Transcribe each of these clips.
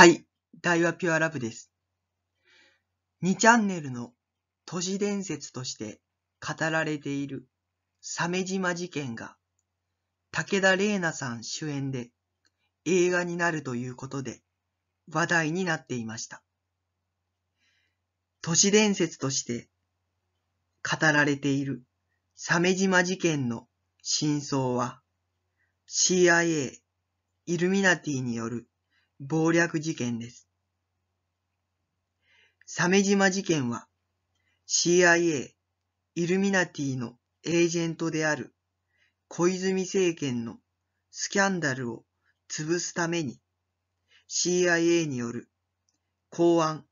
はい、大和ピュアラブです。2チャンネルの都市伝説として語られている鮫島事件が武田玲奈さん主演で映画になるということで話題になっていました。都市伝説として語られている鮫島事件の真相は CIA イルミナティによる謀略事件です。サメ島事件は CIA イルミナティのエージェントである小泉政権のスキャンダルを潰すために CIA による公安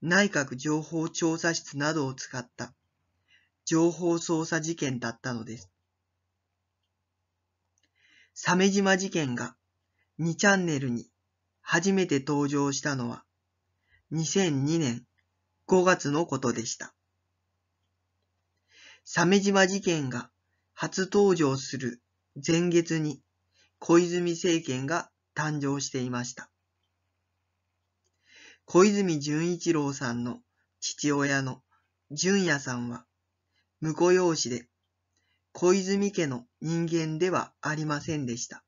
内閣情報調査室などを使った情報操作事件だったのです。サメ島事件が2チャンネルに初めて登場したのは2002年5月のことでした。鮫島事件が初登場する前月に小泉政権が誕生していました。小泉純一郎さんの父親の純也さんは婿養子で小泉家の人間ではありませんでした。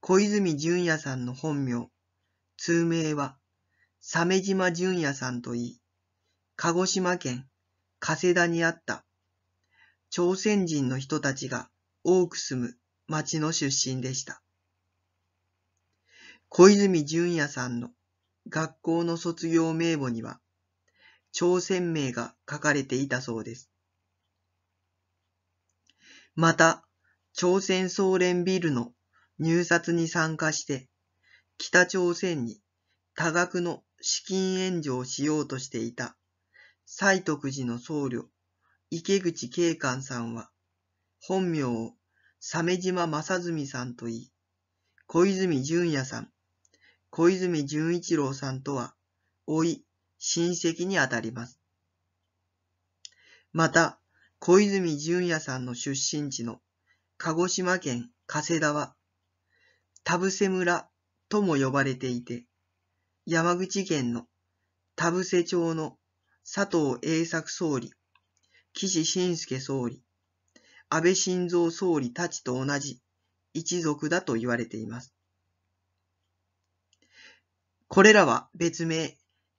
小泉純也さんの本名、通名は、鮫島純也さんといい、鹿児島県加世田にあった朝鮮人の人たちが多く住む町の出身でした。小泉純也さんの学校の卒業名簿には、朝鮮名が書かれていたそうです。また、朝鮮総連ビルの入札に参加して、北朝鮮に多額の資金援助をしようとしていた西徳寺の僧侶、池口警官さんは、本名を鮫島正純さんと言い、小泉淳也さん、小泉純一郎さんとは、老い、親戚にあたります。また、小泉淳也さんの出身地の鹿児島県加世田は、田伏村とも呼ばれていて、山口県の田伏町の佐藤栄作総理、岸信介総理、安倍晋三総理たちと同じ一族だと言われています。これらは別名、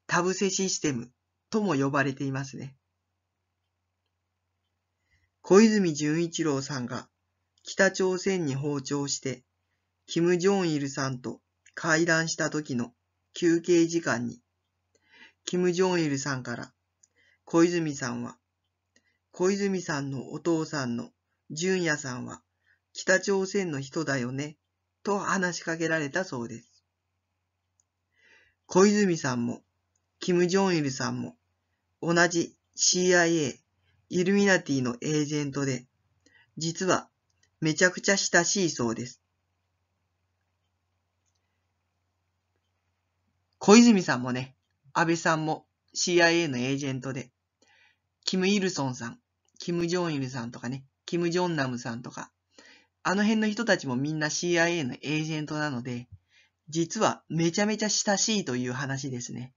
タブセシステムとも呼ばれていますね。小泉純一郎さんが北朝鮮に訪朝してキム・ジョンイルさんと会談した時の休憩時間に、キム・ジョンイルさんから、小泉さんは、小泉さんのお父さんの淳也さんは北朝鮮の人だよね、と話しかけられたそうです。小泉さんも、キム・ジョンイルさんも、同じ CIA、イルミナティのエージェントで、実はめちゃくちゃ親しいそうです。小泉さんもね、安倍さんも CIA のエージェントで、キム・イルソンさん、キム・ジョンイルさんとかね、キム・ジョンナムさんとか、あの辺の人たちもみんな CIA のエージェントなので、実はめちゃめちゃ親しいという話ですね。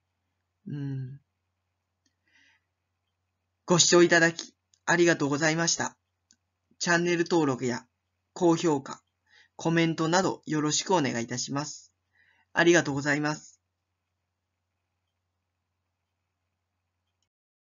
うん。ご視聴いただき、ありがとうございました。チャンネル登録や高評価、コメントなどよろしくお願いいたします。ありがとうございます。